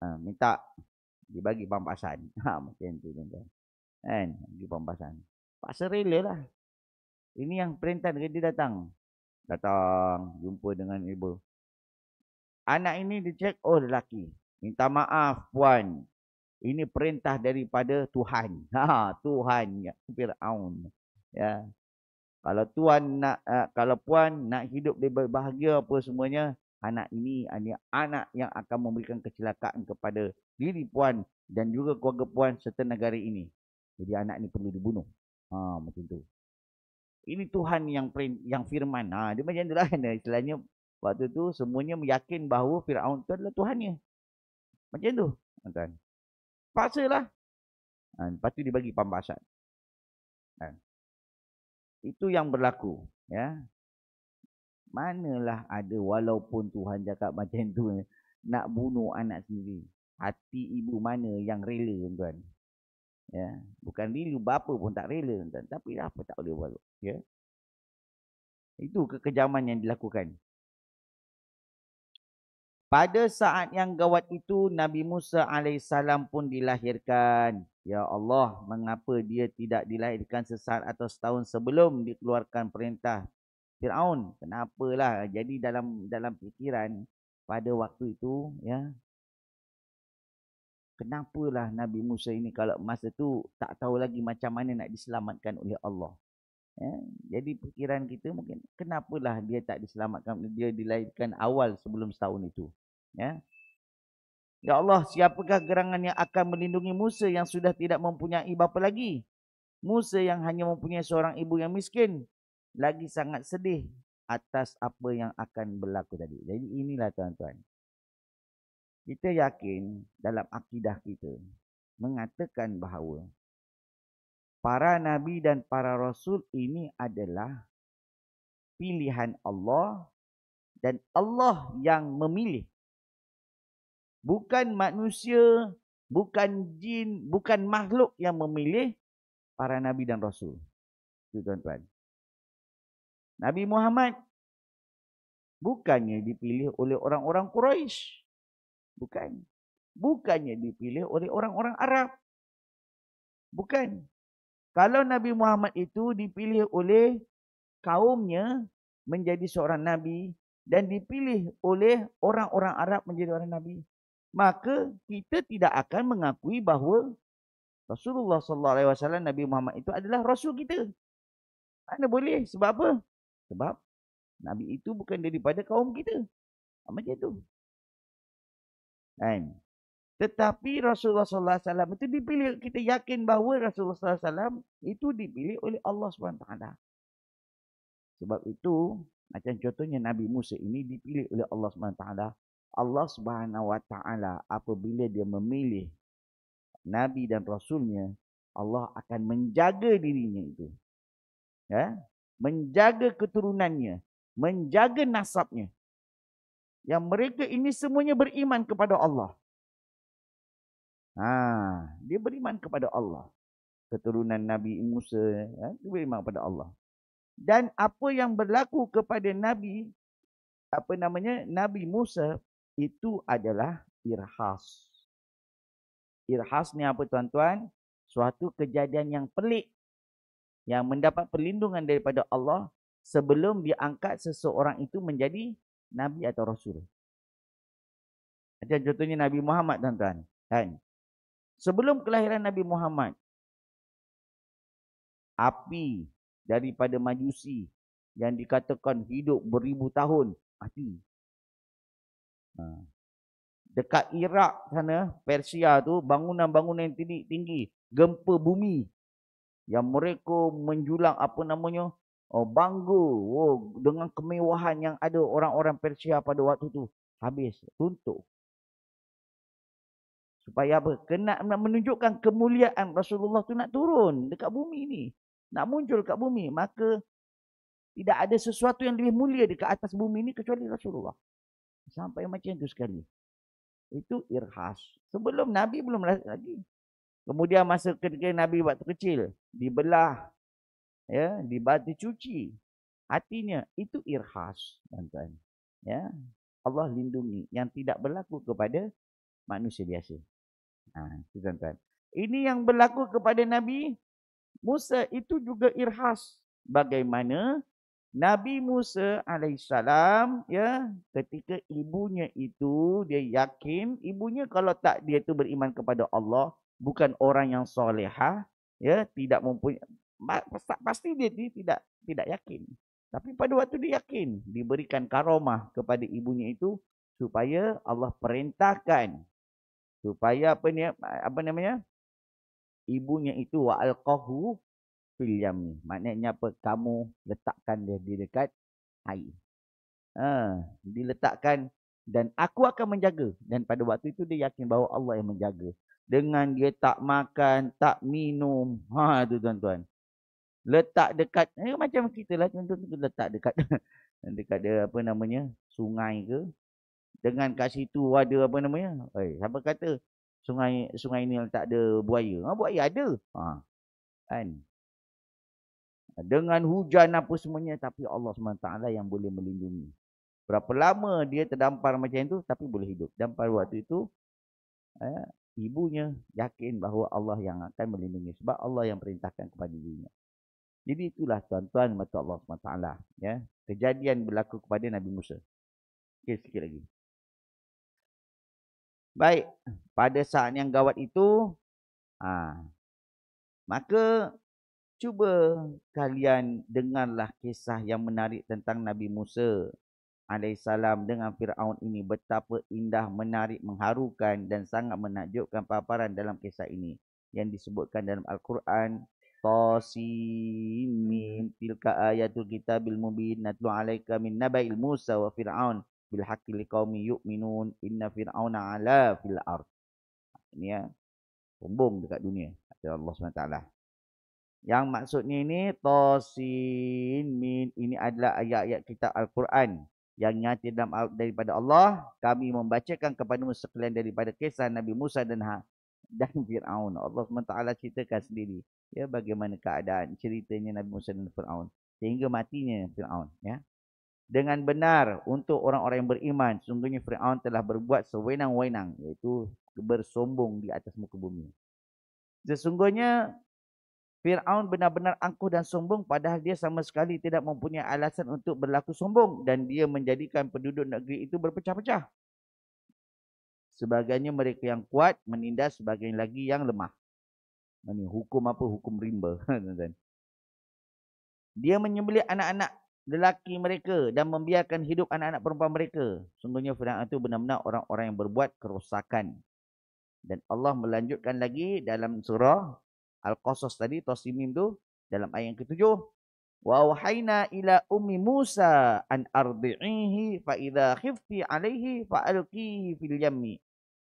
Ha, minta dibagi pampasan. Ha, macam tu. Kan? Bagi pampasan. Paksa rela lah. Ini yang perintah dia datang. Datang. Jumpa dengan ibu. Anak ini dicek. Oh lelaki. Minta maaf puan. Ini perintah daripada Tuhan. Ha, Tuhan ya, Firaun. Ya. Kalau tuan nak uh, kalau puan nak hidup dia berbahagia apa semuanya, anak ini anak anak yang akan memberikan kecelakaan kepada diri puan dan juga keluarga puan serta negara ini. Jadi anak ini perlu dibunuh. Ha, macam tu. Ini Tuhan yang yang firman. Ha, dia macam itulah. Istilahnya waktu tu semuanya meyakin bahawa Fir'aun tu adalah Tuhannya. Macam tu. Tuan-tuan. Paksalah. Ha, lepas tu dia bagi pambasan. Ha. Itu yang berlaku. Ya. Manalah ada walaupun Tuhan cakap macam tu nak bunuh anak sendiri. Hati ibu mana yang rela tuan Ya. Bukan rela bapa pun tak rela tuan Tapi apa tak boleh buat. Ya. Itu kekejaman yang dilakukan. Pada saat yang gawat itu Nabi Musa AS pun dilahirkan. Ya Allah mengapa dia tidak dilahirkan sesaat atau setahun sebelum dikeluarkan perintah Fir'aun. Kenapalah jadi dalam dalam fikiran pada waktu itu ya. Kenapalah Nabi Musa ini kalau masa tu tak tahu lagi macam mana nak diselamatkan oleh Allah. Ya, jadi fikiran kita mungkin kenapalah dia tak diselamatkan dia dilahirkan awal sebelum setahun itu Ya. Ya Allah, siapakah gerangan yang akan melindungi Musa yang sudah tidak mempunyai bapa lagi? Musa yang hanya mempunyai seorang ibu yang miskin lagi sangat sedih atas apa yang akan berlaku tadi. Jadi inilah tuan-tuan. Kita yakin dalam akidah kita mengatakan bahawa para nabi dan para rasul ini adalah pilihan Allah dan Allah yang memilih bukan manusia, bukan jin, bukan makhluk yang memilih para nabi dan rasul. Itu tuan-tuan. Nabi Muhammad bukannya dipilih oleh orang-orang Quraisy. Bukan. Bukannya dipilih oleh orang-orang Arab. Bukan. Kalau Nabi Muhammad itu dipilih oleh kaumnya menjadi seorang nabi dan dipilih oleh orang-orang Arab menjadi orang nabi, maka kita tidak akan mengakui bahawa Rasulullah sallallahu alaihi wasallam Nabi Muhammad itu adalah rasul kita. Mana boleh? Sebab apa? Sebab Nabi itu bukan daripada kaum kita. Ha, macam itu. Kan? Tetapi Rasulullah sallallahu alaihi wasallam itu dipilih kita yakin bahawa Rasulullah sallallahu alaihi wasallam itu dipilih oleh Allah SWT. Sebab itu macam contohnya Nabi Musa ini dipilih oleh Allah SWT Allah Subhanahu Wa Taala apabila dia memilih nabi dan rasulnya Allah akan menjaga dirinya itu ya menjaga keturunannya menjaga nasabnya yang mereka ini semuanya beriman kepada Allah ha dia beriman kepada Allah keturunan nabi Musa ya dia beriman kepada Allah dan apa yang berlaku kepada nabi apa namanya nabi Musa itu adalah irhas. Irhas ni apa tuan-tuan? Suatu kejadian yang pelik yang mendapat perlindungan daripada Allah sebelum diangkat seseorang itu menjadi nabi atau rasul. Macam contohnya Nabi Muhammad tuan-tuan. Kan? Sebelum kelahiran Nabi Muhammad, api daripada majusi yang dikatakan hidup beribu tahun mati Ha. Dekat Iraq sana, Persia tu, bangunan-bangunan yang tinggi-tinggi. Gempa bumi. Yang mereka menjulang apa namanya? Oh, bangga. Oh, dengan kemewahan yang ada orang-orang Persia pada waktu tu. Habis. Tuntuk. Supaya apa? Kena menunjukkan kemuliaan Rasulullah tu nak turun dekat bumi ni. Nak muncul dekat bumi. Maka tidak ada sesuatu yang lebih mulia dekat atas bumi ni kecuali Rasulullah. Sampai macam itu sekali. Itu irhas. Sebelum Nabi belum lagi. Kemudian masa ketika Nabi waktu kecil. Dibelah. Ya, dibati cuci. Hatinya. Itu irhas. Tuan-tuan. Ya. Allah lindungi. Yang tidak berlaku kepada manusia biasa. Ha, itu tuan-tuan. Ini yang berlaku kepada Nabi Musa itu juga irhas. Bagaimana Nabi Musa alaihissalam ya ketika ibunya itu dia yakin ibunya kalau tak dia itu beriman kepada Allah bukan orang yang solehah ya tidak mempunyai pasti dia, dia tidak tidak yakin tapi pada waktu dia yakin diberikan karomah kepada ibunya itu supaya Allah perintahkan supaya apa ni apa namanya ibunya itu wa alqahu fil ni Maknanya apa? Kamu letakkan dia di dekat air. Ha, diletakkan dan aku akan menjaga. Dan pada waktu itu dia yakin bahawa Allah yang menjaga. Dengan dia tak makan, tak minum. Ha tu tuan-tuan. Letak dekat, eh, macam kita lah tuan-tuan. Letak dekat, dekat dia apa namanya, sungai ke. Dengan kat situ ada apa namanya. Eh, siapa kata sungai sungai ni tak ada buaya. Ha, buaya ada. Ha. Kan? dengan hujan apa semuanya tapi Allah SWT yang boleh melindungi. Berapa lama dia terdampar macam itu tapi boleh hidup. Dampar waktu itu eh, ibunya yakin bahawa Allah yang akan melindungi sebab Allah yang perintahkan kepada dirinya. Jadi itulah tuan-tuan mata Allah SWT. Ya. Kejadian berlaku kepada Nabi Musa. Okay, sikit lagi. Baik, pada saat yang gawat itu, ah, maka Cuba kalian dengarlah kisah yang menarik tentang Nabi Musa alaihissalam dengan Fir'aun ini. Betapa indah, menarik, mengharukan dan sangat menakjubkan paparan dalam kisah ini. Yang disebutkan dalam Al-Quran. Tosimim tilka ayatul kitabil mubin natlu alaika min nabail Musa wa Fir'aun bil haqqi liqaumi yu'minun inna Fir'aun ala fil ard. Ini ya. Bumbung dekat dunia. Kata Allah SWT. Yang maksudnya ini tosin min ini adalah ayat-ayat kitab Al-Quran yang nyata dalam daripada Allah kami membacakan kepada Musa sekalian daripada kisah Nabi Musa dan ha dan Firaun. Allah SWT ceritakan sendiri ya bagaimana keadaan ceritanya Nabi Musa dan Firaun sehingga matinya Firaun ya. Dengan benar untuk orang-orang yang beriman, sungguhnya Firaun telah berbuat sewenang-wenang iaitu bersombong di atas muka bumi. Sesungguhnya Fir'aun benar-benar angkuh dan sombong padahal dia sama sekali tidak mempunyai alasan untuk berlaku sombong dan dia menjadikan penduduk negeri itu berpecah-pecah. Sebagainya mereka yang kuat menindas sebagian lagi yang lemah. Ini hukum apa? Hukum rimba. dia menyembelih anak-anak lelaki mereka dan membiarkan hidup anak-anak perempuan mereka. Sungguhnya Fir'aun itu benar-benar orang-orang yang berbuat kerosakan. Dan Allah melanjutkan lagi dalam surah Al-Qasas tadi Tosimim tu dalam ayat yang ketujuh wa wahaina ila ummi Musa an ardi'ihi fa idza khifti 'alayhi fa alqihi fil yammi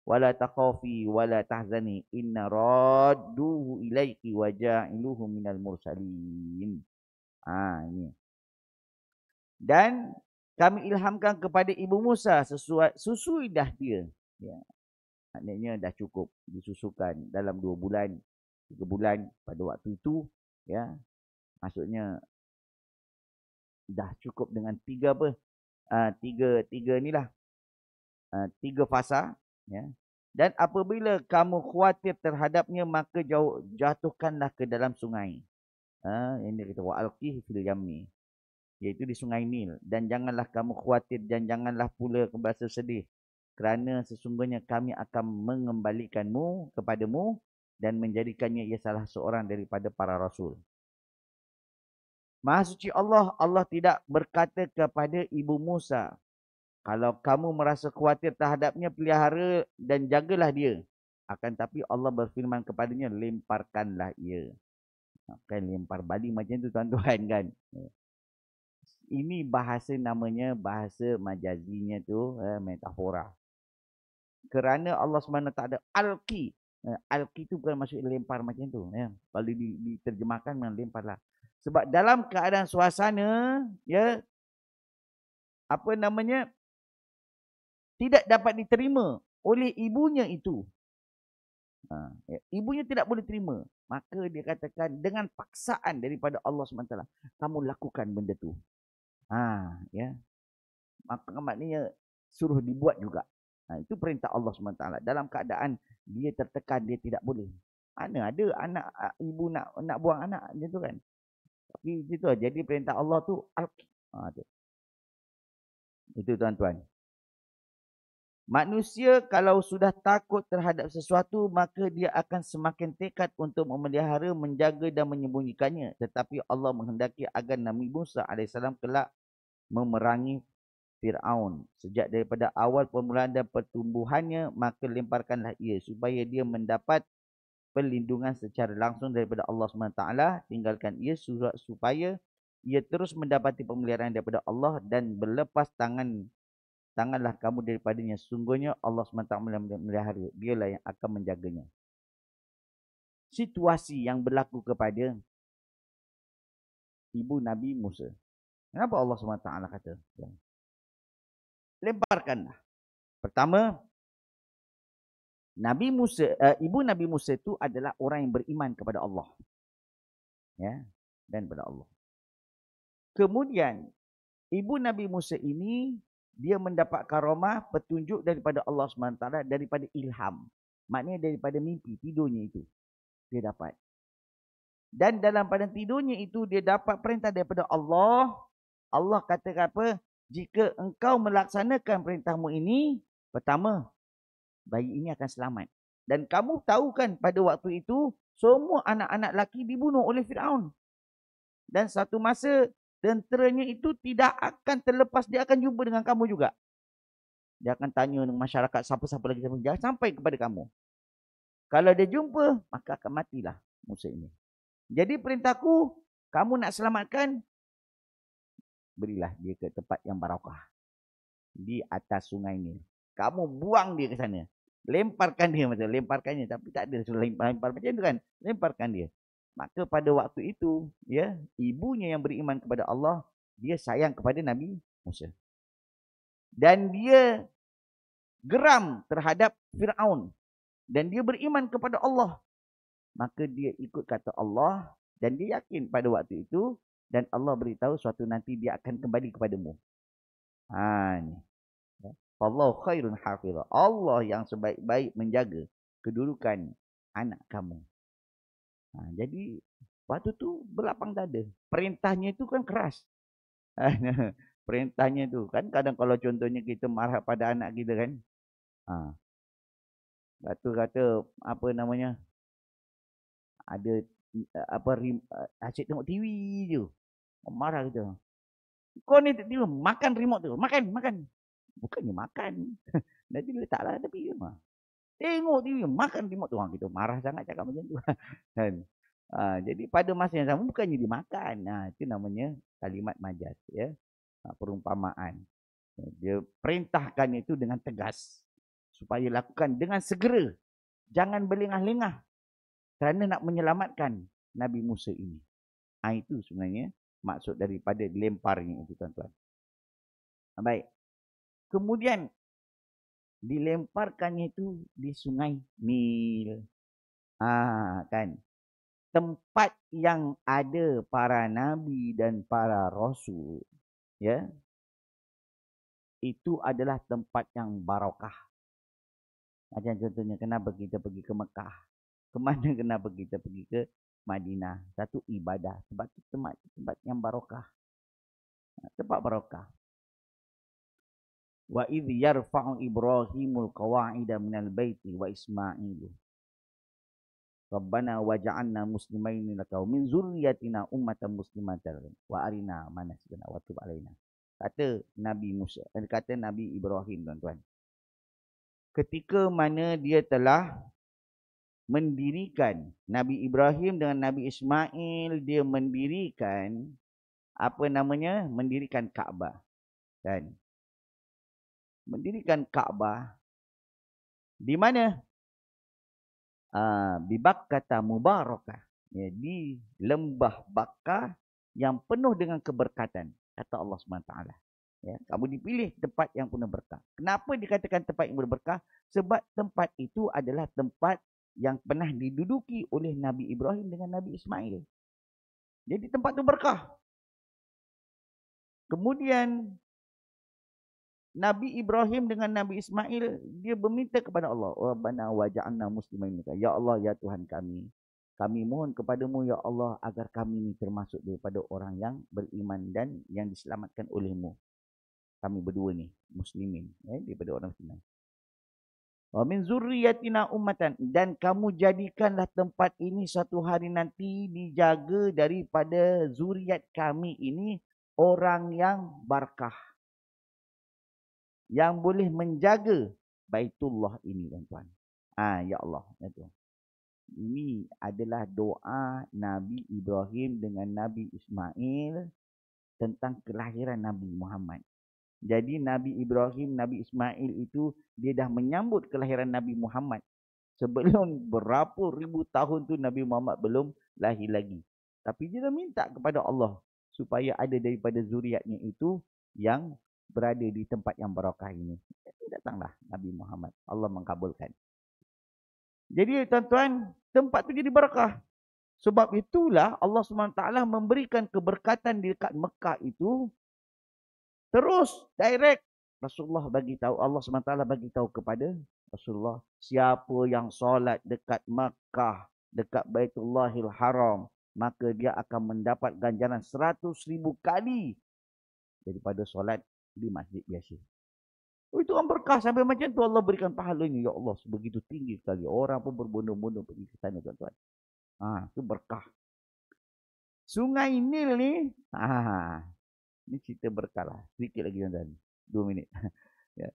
wala taqafi wala tahzani inna radduhu ilayki wa ja'iluhu minal mursalin Ah ini dan kami ilhamkan kepada ibu Musa sesuai susui dah dia ya anaknya dah cukup disusukan dalam dua bulan tiga bulan pada waktu itu ya maksudnya dah cukup dengan tiga apa uh, tiga tiga inilah uh, ah, tiga fasa ya dan apabila kamu khawatir terhadapnya maka jauh, jatuhkanlah ke dalam sungai uh, ini kita wa alqih fil yammi iaitu di sungai Nil dan janganlah kamu khawatir dan janganlah pula berasa sedih kerana sesungguhnya kami akan mengembalikanmu kepadamu dan menjadikannya ia salah seorang daripada para rasul. Maha suci Allah, Allah tidak berkata kepada ibu Musa, kalau kamu merasa khawatir terhadapnya, pelihara dan jagalah dia. Akan tapi Allah berfirman kepadanya, lemparkanlah ia. Ha, kan lempar bali macam tu tuan-tuan kan. Ini bahasa namanya, bahasa majazinya tu, eh, metafora. Kerana Allah SWT ada alki, Alki eh, itu bukan maksud lempar macam itu, Ya. Kalau diterjemahkan dengan lempar lah. Sebab dalam keadaan suasana, ya, apa namanya, tidak dapat diterima oleh ibunya itu. Ha, ya. Ibunya tidak boleh terima. Maka dia katakan dengan paksaan daripada Allah SWT. Kamu lakukan benda tu. Ha, ya. Maka maknanya suruh dibuat juga. Ha, itu perintah Allah SWT. Dalam keadaan dia tertekan, dia tidak boleh. Mana ada anak, ibu nak nak buang anak macam tu kan. Tapi itu lah. Jadi perintah Allah tu al ha, tu. Itu tuan-tuan. Manusia kalau sudah takut terhadap sesuatu, maka dia akan semakin tekad untuk memelihara, menjaga dan menyembunyikannya. Tetapi Allah menghendaki agar Nabi Musa AS kelak memerangi Fir'aun. Sejak daripada awal permulaan dan pertumbuhannya, maka lemparkanlah ia supaya dia mendapat perlindungan secara langsung daripada Allah SWT. Tinggalkan ia supaya ia terus mendapati pemeliharaan daripada Allah dan berlepas tangan tanganlah kamu daripadanya. Sungguhnya Allah SWT melihara. Dialah yang akan menjaganya. Situasi yang berlaku kepada ibu Nabi Musa. Kenapa Allah SWT kata? Yang lemparkanlah. Pertama, Nabi Musa, uh, ibu Nabi Musa itu adalah orang yang beriman kepada Allah. Ya, dan kepada Allah. Kemudian, ibu Nabi Musa ini, dia mendapat karamah petunjuk daripada Allah SWT, daripada ilham. Maknanya daripada mimpi, tidurnya itu. Dia dapat. Dan dalam pada tidurnya itu, dia dapat perintah daripada Allah. Allah katakan apa? jika engkau melaksanakan perintahmu ini, pertama, bayi ini akan selamat. Dan kamu tahu kan pada waktu itu, semua anak-anak lelaki dibunuh oleh Fir'aun. Dan satu masa, tenteranya itu tidak akan terlepas. Dia akan jumpa dengan kamu juga. Dia akan tanya dengan masyarakat siapa-siapa lagi. Dia sampai kepada kamu. Kalau dia jumpa, maka akan matilah Musa ini. Jadi perintahku, kamu nak selamatkan, berilah dia ke tempat yang barakah di atas sungai ni kamu buang dia ke sana lemparkan dia macam dia, tapi tak ada sudah lempar, lempar macam tu kan lemparkan dia maka pada waktu itu ya ibunya yang beriman kepada Allah dia sayang kepada Nabi Musa dan dia geram terhadap Firaun dan dia beriman kepada Allah maka dia ikut kata Allah dan dia yakin pada waktu itu dan Allah beritahu suatu nanti dia akan kembali kepadamu. Ha ni. Ya. Allah khairun hafiz. Allah yang sebaik-baik menjaga kedudukan anak kamu. Ha, jadi waktu tu berlapang dada. Perintahnya itu kan keras. Perintahnya itu kan kadang kalau contohnya kita marah pada anak kita kan. Ha. Batu kata apa namanya? Ada apa rim, eh, asyik tengok TV je. Marah kita. Kau ni dia makan remote tu. Makan, makan. Bukannya makan. Nanti letaklah tapi dia mah. Tengok dia makan remote tu. Ha, kita marah sangat cakap macam tu. Dan, ha, jadi pada masa yang sama bukannya dia makan. Ha, itu namanya kalimat majas. Ya. Ha, perumpamaan. Ha, dia perintahkan itu dengan tegas. Supaya lakukan dengan segera. Jangan berlengah-lengah. Kerana nak menyelamatkan Nabi Musa ini. Ha, itu sebenarnya maksud daripada dilemparnya itu tuan-tuan. Ah, baik. Kemudian dilemparkannya itu di sungai Nil. Ah ha, kan. Tempat yang ada para nabi dan para rasul. Ya. Itu adalah tempat yang barakah. Macam contohnya kenapa kita pergi ke Mekah? Kemana kenapa kita pergi ke Madinah. Satu ibadah. Sebab itu tempat, tempat yang barokah. Tempat barokah. Wa idh yarfa'u Ibrahimul qawa'ida minal baiti wa Ismailu. Rabbana waj'alna muslimain laka wa min zurriyyatina ummatan muslimatan wa arina manasikana wa tub alaina. Kata Nabi Musa, eh, kata Nabi Ibrahim tuan-tuan. Ketika mana dia telah mendirikan Nabi Ibrahim dengan Nabi Ismail dia mendirikan apa namanya mendirikan Kaabah kan mendirikan Kaabah di mana uh, di kata Mubarakah ya, di lembah Bakkah yang penuh dengan keberkatan kata Allah SWT. Ya, kamu dipilih tempat yang penuh berkah. Kenapa dikatakan tempat yang berberkah? Sebab tempat itu adalah tempat yang pernah diduduki oleh Nabi Ibrahim dengan Nabi Ismail. Jadi tempat tu berkah. Kemudian Nabi Ibrahim dengan Nabi Ismail dia meminta kepada Allah, "Rabbana waj'alna muslimin." Ya Allah, ya Tuhan kami, kami mohon kepadamu ya Allah agar kami ini termasuk daripada orang yang beriman dan yang diselamatkan olehmu. Kami berdua ni muslimin, ya, daripada orang Islam. Wa min zurriyatina ummatan dan kamu jadikanlah tempat ini satu hari nanti dijaga daripada zuriat kami ini orang yang barakah. Yang boleh menjaga Baitullah ini tuan-tuan. ha, ya Allah itu. Ini adalah doa Nabi Ibrahim dengan Nabi Ismail tentang kelahiran Nabi Muhammad. Jadi Nabi Ibrahim, Nabi Ismail itu dia dah menyambut kelahiran Nabi Muhammad. Sebelum berapa ribu tahun tu Nabi Muhammad belum lahir lagi. Tapi dia dah minta kepada Allah supaya ada daripada zuriatnya itu yang berada di tempat yang barakah ini. Jadi datanglah Nabi Muhammad. Allah mengkabulkan. Jadi tuan-tuan, tempat tu jadi barakah. Sebab itulah Allah SWT memberikan keberkatan di dekat Mekah itu Terus direct Rasulullah bagi tahu Allah SWT bagi tahu kepada Rasulullah siapa yang solat dekat Makkah dekat Baitullahil Haram maka dia akan mendapat ganjaran seratus ribu kali daripada solat di masjid biasa. Oh, itu kan berkah sampai macam tu Allah berikan pahala ini. Ya Allah, sebegitu tinggi sekali. Orang pun berbondong-bondong pergi ke sana tuan-tuan. Ha, itu berkah. Sungai Nil ni, ha, ini cerita berkala. lah. Sedikit lagi tuan-tuan. Dua minit. ya.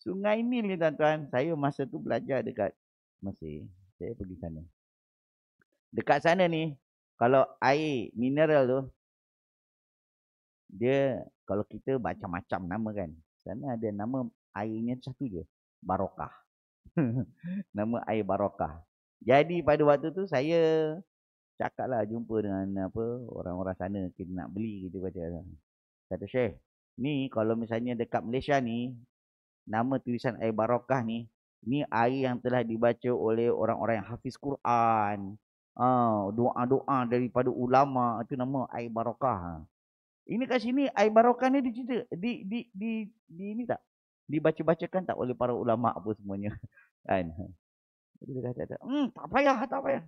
Sungai Nil ni tuan-tuan. Saya masa tu belajar dekat Mesir. Saya pergi sana. Dekat sana ni. Kalau air mineral tu. Dia kalau kita macam-macam nama kan. Sana ada nama airnya satu je. Barokah. nama air Barokah. Jadi pada waktu tu saya cakap lah jumpa dengan apa orang-orang sana kita nak beli kita baca Kata Syekh, ni kalau misalnya dekat Malaysia ni, nama tulisan air barakah ni, ni air yang telah dibaca oleh orang-orang yang hafiz Quran. Uh, doa-doa daripada ulama itu nama air barakah. Ha. Ini kat sini air barakah ni dicita di di di di ini tak? Dibaca-bacakan tak oleh para ulama apa semuanya. Kan? Ha. Jadi dia kata, "Hmm, tak payah, tak payah."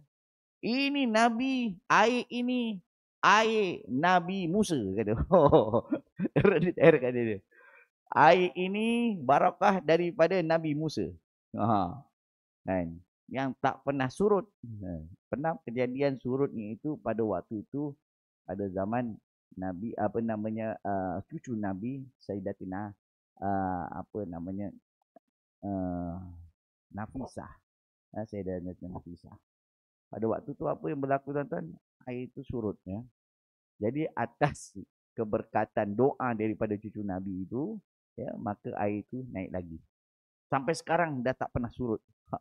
Ini Nabi, air ini air Nabi Musa kata. Oh, air kata dia. Air ini barakah daripada Nabi Musa. Ha. Dan yang tak pernah surut. Ha. Pernah kejadian surutnya itu pada waktu itu pada zaman Nabi apa namanya uh, cucu Nabi Sayyidatina uh, apa namanya uh, Nafisah. Uh, Sayyidatina Nafisah. Pada waktu tu apa yang berlaku tuan-tuan? air itu surut, ya. Jadi atas keberkatan doa daripada cucu Nabi itu, ya, maka air itu naik lagi. Sampai sekarang dah tak pernah surut.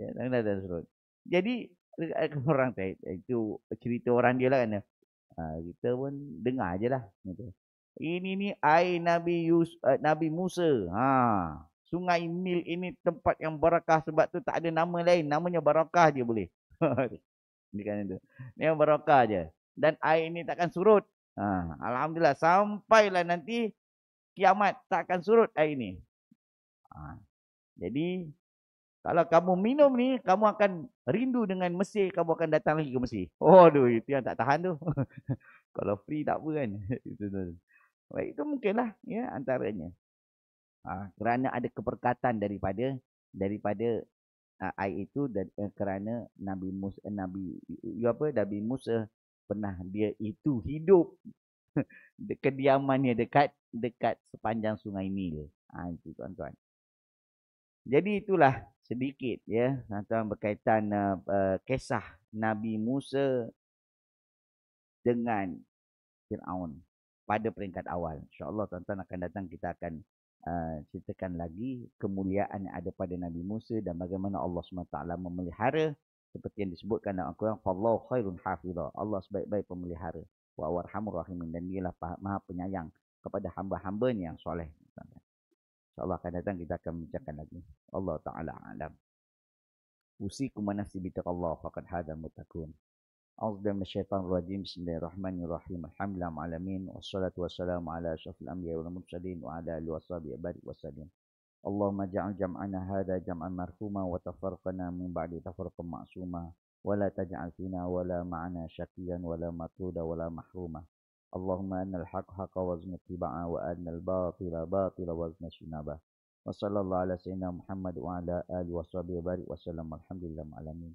ya, dah, dah, dah surut. Jadi orang itu cerita orang dia lah kan. Ha, kita pun dengar aje lah. Ini ni air Nabi, Yus, uh, Nabi Musa. Ha, Sungai Nil ini tempat yang barakah sebab tu tak ada nama lain. Namanya barakah dia boleh. Ikan itu. Ini yang barakah je. Dan air ini takkan surut. Ha, Alhamdulillah. Sampailah nanti kiamat takkan surut air ini. Ha, jadi, kalau kamu minum ni, kamu akan rindu dengan Mesir. Kamu akan datang lagi ke Mesir. Oh, aduh. Itu yang tak tahan tu. kalau free tak apa kan. itu, itu, itu. Baik, itu mungkinlah ya, antaranya. Ha, kerana ada keperkatan daripada daripada uh, air itu dan eh, kerana Nabi Musa eh, Nabi you apa Nabi Musa pernah dia itu hidup kediamannya dekat dekat sepanjang sungai Nil. Ha, itu tuan-tuan. Jadi itulah sedikit ya tentang berkaitan uh, uh, kisah Nabi Musa dengan Firaun pada peringkat awal. Insya-Allah tuan-tuan akan datang kita akan Ah, ceritakan lagi kemuliaan yang ada pada Nabi Musa dan bagaimana Allah SWT memelihara seperti yang disebutkan dalam Al-Quran Allah khairun hafidha Allah sebaik-baik pemelihara wa warhamur rahimin dan dia lah maha penyayang kepada hamba-hambanya yang soleh InsyaAllah akan datang kita akan bincangkan lagi Allah Ta'ala alam Usikum manasi bitaqallah faqad hadha mutakun أعوذ بالله من الشيطان الرجيم بسم الله الرحمن الرحيم الحمد لله العالمين والصلاة والسلام على أشرف الأنبياء والمرسلين وعلى آله وصحبه أجمعين وسلم اللهم اجعل جمعنا هذا جمعا مرحوما وتفرقنا من بعد تفرق معصوما ولا تجعل فينا ولا معنا شقيا ولا مطرودا ولا محروما اللهم أن الحق حق وزن اتباعا وأن الباطل باطل وزن شنابا وصلى الله على سيدنا محمد وعلى آله وصحبه أجمعين وسلم والحمد لله العالمين